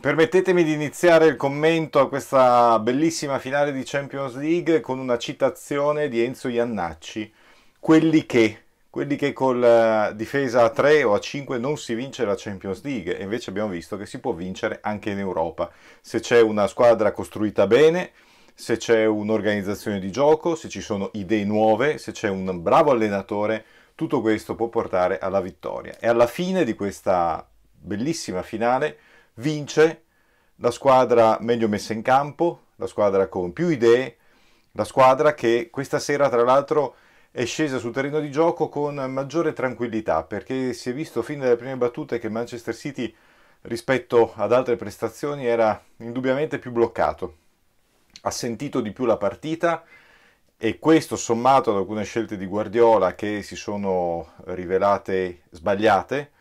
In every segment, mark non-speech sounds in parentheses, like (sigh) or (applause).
Permettetemi di iniziare il commento a questa bellissima finale di Champions League con una citazione di Enzo Iannacci. Quelli che, quelli che con eh, difesa a 3 o a 5 non si vince la Champions League e invece abbiamo visto che si può vincere anche in Europa. Se c'è una squadra costruita bene, se c'è un'organizzazione di gioco, se ci sono idee nuove, se c'è un bravo allenatore, tutto questo può portare alla vittoria. E alla fine di questa bellissima finale vince la squadra meglio messa in campo, la squadra con più idee, la squadra che questa sera tra l'altro è scesa sul terreno di gioco con maggiore tranquillità perché si è visto fin dalle prime battute che Manchester City rispetto ad altre prestazioni era indubbiamente più bloccato, ha sentito di più la partita e questo sommato ad alcune scelte di Guardiola che si sono rivelate sbagliate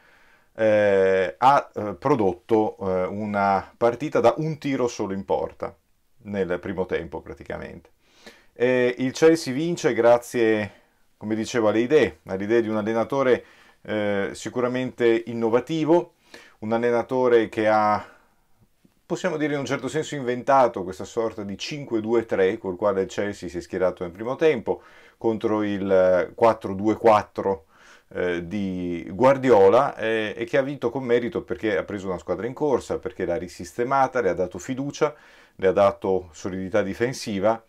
eh, ha eh, prodotto eh, una partita da un tiro solo in porta, nel primo tempo praticamente. E il Chelsea vince grazie, come dicevo, alle idee, all'idea di un allenatore eh, sicuramente innovativo, un allenatore che ha, possiamo dire in un certo senso, inventato questa sorta di 5-2-3 col quale il Chelsea si è schierato nel primo tempo contro il 4-2-4 eh, eh, di Guardiola eh, e che ha vinto con merito perché ha preso una squadra in corsa, perché l'ha risistemata, le ha dato fiducia, le ha dato solidità difensiva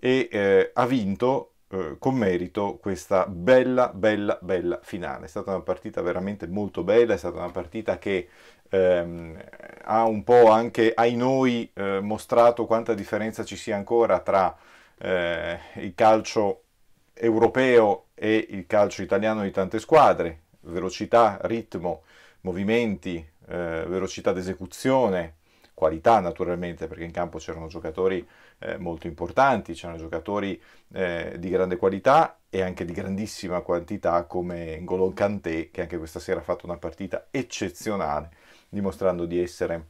e eh, ha vinto eh, con merito questa bella, bella, bella finale. È stata una partita veramente molto bella, è stata una partita che ehm, ha un po' anche ai noi eh, mostrato quanta differenza ci sia ancora tra eh, il calcio europeo e il calcio italiano di tante squadre, velocità, ritmo, movimenti, eh, velocità d'esecuzione, qualità naturalmente, perché in campo c'erano giocatori eh, molto importanti, c'erano giocatori eh, di grande qualità e anche di grandissima quantità come Ngolon Kanté, che anche questa sera ha fatto una partita eccezionale, dimostrando di essere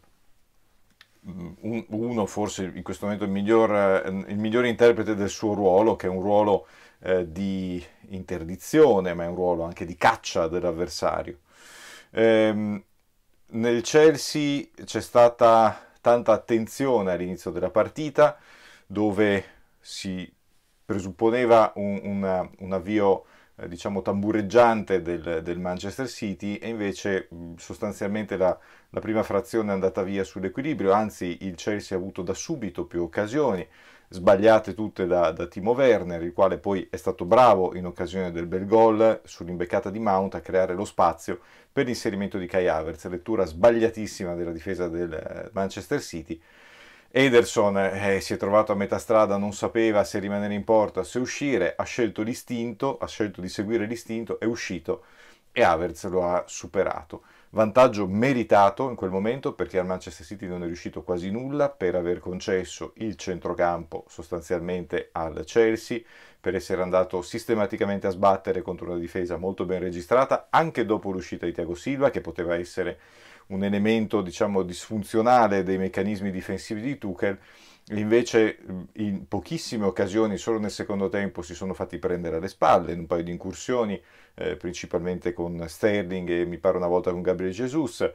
uno forse in questo momento il miglior, eh, il miglior interprete del suo ruolo, che è un ruolo eh, di interdizione, ma è un ruolo anche di caccia dell'avversario. Ehm, nel Chelsea c'è stata tanta attenzione all'inizio della partita, dove si presupponeva un, una, un avvio eh, diciamo tambureggiante del, del, Manchester City e invece sostanzialmente la, la, prima frazione è andata via sull'equilibrio, anzi il Chelsea ha avuto da subito più occasioni, sbagliate tutte da, da Timo Werner, il quale poi è stato bravo in occasione del bel gol sull'imbeccata di Mount a creare lo spazio per l'inserimento di Kai Havertz, lettura sbagliatissima della difesa del eh, Manchester City Ederson eh, si è trovato a metà strada, non sapeva se rimanere in porta, se uscire, ha scelto l'istinto, ha scelto di seguire l'istinto, è uscito e Havertz lo ha superato. Vantaggio meritato in quel momento perché al Manchester City non è riuscito quasi nulla per aver concesso il centrocampo sostanzialmente al Chelsea, per essere andato sistematicamente a sbattere contro una difesa molto ben registrata anche dopo l'uscita di Thiago Silva che poteva essere un elemento diciamo, disfunzionale dei meccanismi difensivi di Tuchel, invece in pochissime occasioni, solo nel secondo tempo, si sono fatti prendere alle spalle in un paio di incursioni, eh, principalmente con Sterling e mi pare una volta con Gabriel Jesus.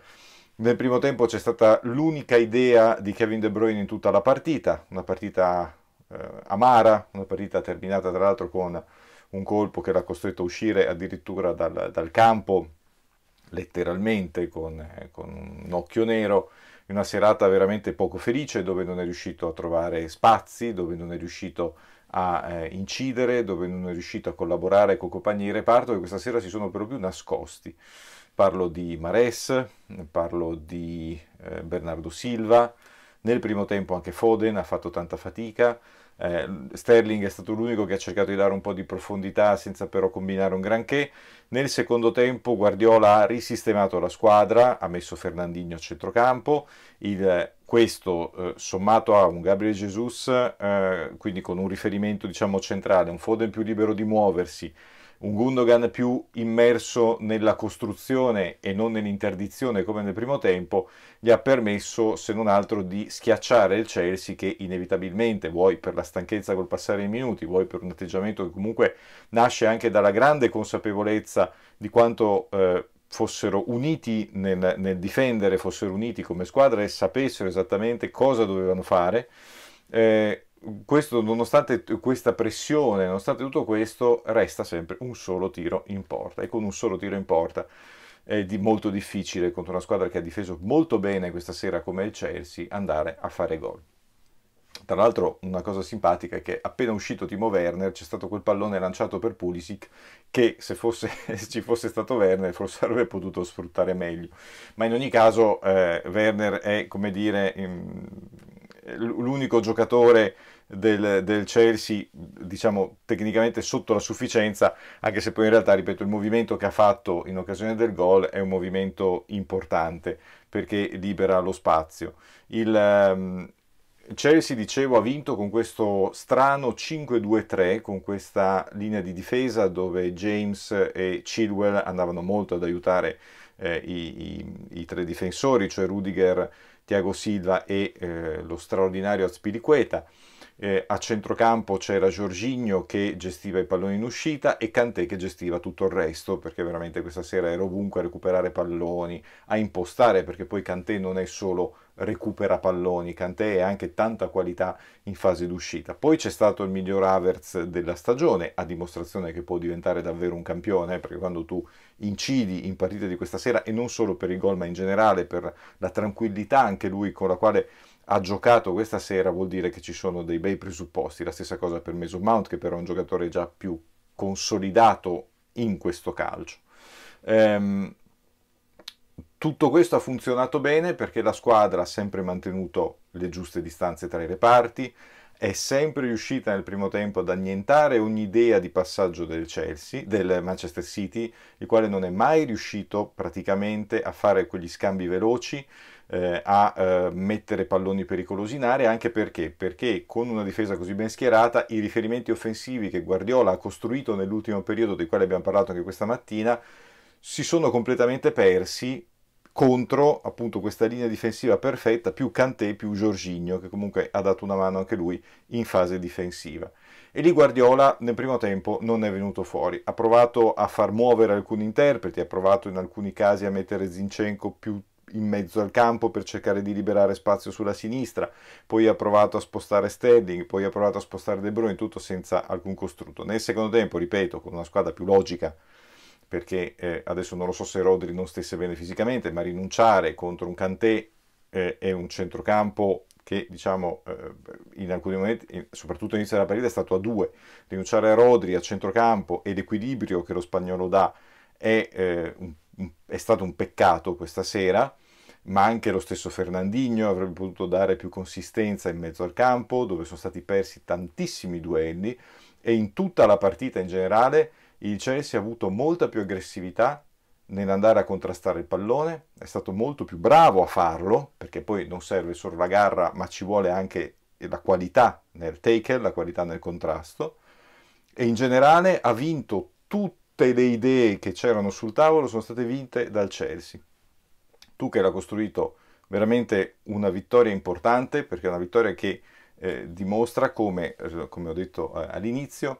Nel primo tempo c'è stata l'unica idea di Kevin De Bruyne in tutta la partita, una partita eh, amara, una partita terminata tra l'altro con un colpo che l'ha costretto a uscire addirittura dal, dal campo letteralmente con, eh, con un occhio nero, in una serata veramente poco felice dove non è riuscito a trovare spazi, dove non è riuscito a eh, incidere, dove non è riuscito a collaborare con compagni di reparto che questa sera si sono per lo più nascosti. Parlo di Mares, parlo di eh, Bernardo Silva, nel primo tempo anche Foden ha fatto tanta fatica, eh, Sterling è stato l'unico che ha cercato di dare un po' di profondità senza però combinare un granché. Nel secondo tempo Guardiola ha risistemato la squadra, ha messo Fernandinho a centrocampo, il, questo eh, sommato a un Gabriel Jesus, eh, quindi con un riferimento diciamo centrale, un Foden più libero di muoversi, un Gundogan più immerso nella costruzione e non nell'interdizione come nel primo tempo, gli ha permesso, se non altro, di schiacciare il Chelsea che inevitabilmente, vuoi per la stanchezza col passare i minuti, vuoi per un atteggiamento che comunque nasce anche dalla grande consapevolezza di quanto... Eh, fossero uniti nel, nel, difendere, fossero uniti come squadra e sapessero esattamente cosa dovevano fare, eh, questo, nonostante questa pressione, nonostante tutto questo, resta sempre un solo tiro in porta e con un solo tiro in porta è di molto difficile contro una squadra che ha difeso molto bene questa sera come il Chelsea andare a fare gol. Tra l'altro una cosa simpatica è che appena uscito Timo Werner c'è stato quel pallone lanciato per Pulisic che se, fosse, (laughs) se ci fosse stato Werner forse avrebbe potuto sfruttare meglio. Ma in ogni caso eh, Werner è come dire l'unico giocatore del, del Chelsea, diciamo tecnicamente sotto la sufficienza, anche se poi in realtà, ripeto, il movimento che ha fatto in occasione del gol è un movimento importante perché libera lo spazio. Il, um, Chelsea, dicevo, ha vinto con questo strano 5-2-3, con questa linea di difesa dove James e Chilwell andavano molto ad aiutare eh, i, i, i, tre difensori, cioè Rudiger, Thiago Silva e eh, lo straordinario Azpilicueta eh, a centrocampo c'era Giorginio che gestiva i palloni in uscita e Cantè che gestiva tutto il resto, perché veramente questa sera era ovunque a recuperare palloni, a impostare, perché poi Cantè non è solo recupera palloni, Cantè è anche tanta qualità in fase d'uscita. Poi c'è stato il miglior Havertz della stagione, a dimostrazione che può diventare davvero un campione, eh, perché quando tu incidi in partita di questa sera, e non solo per il gol, ma in generale per la tranquillità anche lui con la quale ha giocato questa sera vuol dire che ci sono dei bei presupposti. La stessa cosa per Meso Mount, che però è un giocatore già più consolidato in questo calcio. Ehm, tutto questo ha funzionato bene perché la squadra ha sempre mantenuto le giuste distanze tra i reparti, è sempre riuscita nel primo tempo ad annientare ogni idea di passaggio del Chelsea, del Manchester City, il quale non è mai riuscito praticamente a fare quegli scambi veloci eh, a eh, mettere palloni pericolosi in area, anche perché? perché con una difesa così ben schierata i riferimenti offensivi che Guardiola ha costruito nell'ultimo periodo, di cui abbiamo parlato anche questa mattina, si sono completamente persi contro appunto questa linea difensiva perfetta più Kanté più Giorgigno che comunque ha dato una mano anche lui in fase difensiva e lì Guardiola nel primo tempo non è venuto fuori ha provato a far muovere alcuni interpreti ha provato in alcuni casi a mettere Zinchenko più in mezzo al campo per cercare di liberare spazio sulla sinistra, poi ha provato a spostare Sterling, poi ha provato a spostare De Bruyne, tutto senza alcun costrutto. Nel secondo tempo, ripeto, con una squadra più logica, perché eh, adesso non lo so se Rodri non stesse bene fisicamente, ma rinunciare contro un Kanté eh, è un centrocampo che diciamo eh, in alcuni momenti, soprattutto all'inizio della partita, è stato a due. Rinunciare a Rodri a centrocampo ed equilibrio che lo spagnolo dà è eh, un è stato un peccato questa sera, ma anche lo stesso Fernandinho avrebbe potuto dare più consistenza in mezzo al campo, dove sono stati persi tantissimi duelli e in tutta la partita in generale il Chelsea ha avuto molta più aggressività nell'andare a contrastare il pallone, è stato molto più bravo a farlo, perché poi non serve solo la garra, ma ci vuole anche la qualità nel taker, la qualità nel contrasto, e in generale ha vinto tutto tutte le idee che c'erano sul tavolo sono state vinte dal Chelsea. Tu che l'ha costruito veramente una vittoria importante, perché è una vittoria che eh, dimostra come, eh, come ho detto eh, all'inizio,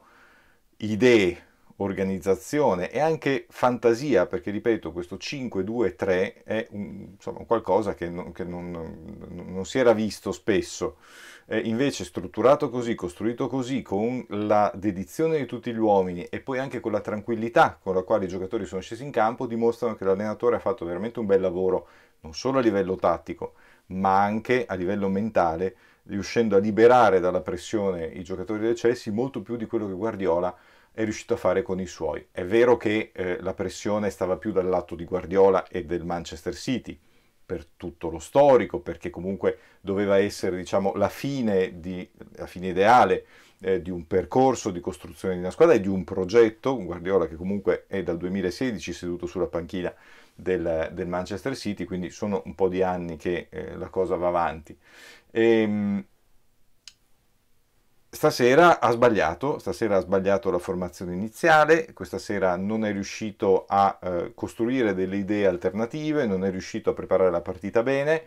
idee organizzazione e anche fantasia, perché ripeto, questo 5-2-3 è un, insomma, qualcosa che, non, che non, non, si era visto spesso. Eh, invece strutturato così, costruito così, con la dedizione di tutti gli uomini e poi anche con la tranquillità con la quale i giocatori sono scesi in campo, dimostrano che l'allenatore ha fatto veramente un bel lavoro, non solo a livello tattico, ma anche a livello mentale, riuscendo a liberare dalla pressione i giocatori del Chelsea molto più di quello che Guardiola ha è riuscito a fare con i suoi. È vero che eh, la pressione stava più dal lato di Guardiola e del Manchester City per tutto lo storico, perché comunque doveva essere diciamo, la, fine di, la fine ideale eh, di un percorso di costruzione di una squadra e di un progetto, un Guardiola che comunque è dal 2016 seduto sulla panchina del, del Manchester City, quindi sono un po' di anni che eh, la cosa va avanti. E, ehm, Stasera ha sbagliato, stasera ha sbagliato la formazione iniziale, questa sera non è riuscito a eh, costruire delle idee alternative, non è riuscito a preparare la partita bene.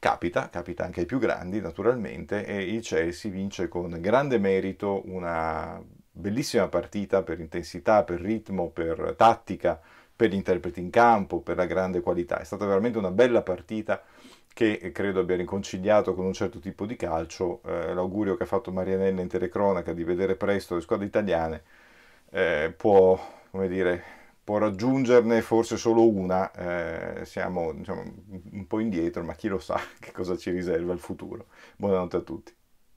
Capita, capita anche ai più grandi naturalmente e il Chelsea vince con grande merito una bellissima partita per intensità, per ritmo, per tattica, per gli interpreti in campo, per la grande qualità. È stata veramente una bella partita che eh, credo abbia riconciliato con un certo tipo di calcio eh, l'augurio che ha fatto Marianella in telecronaca di vedere presto le squadre italiane eh, può, dire, può, raggiungerne forse solo una, eh, siamo diciamo, un po' indietro, ma chi lo sa (laughs) che cosa ci riserva il futuro. Buonanotte a tutti.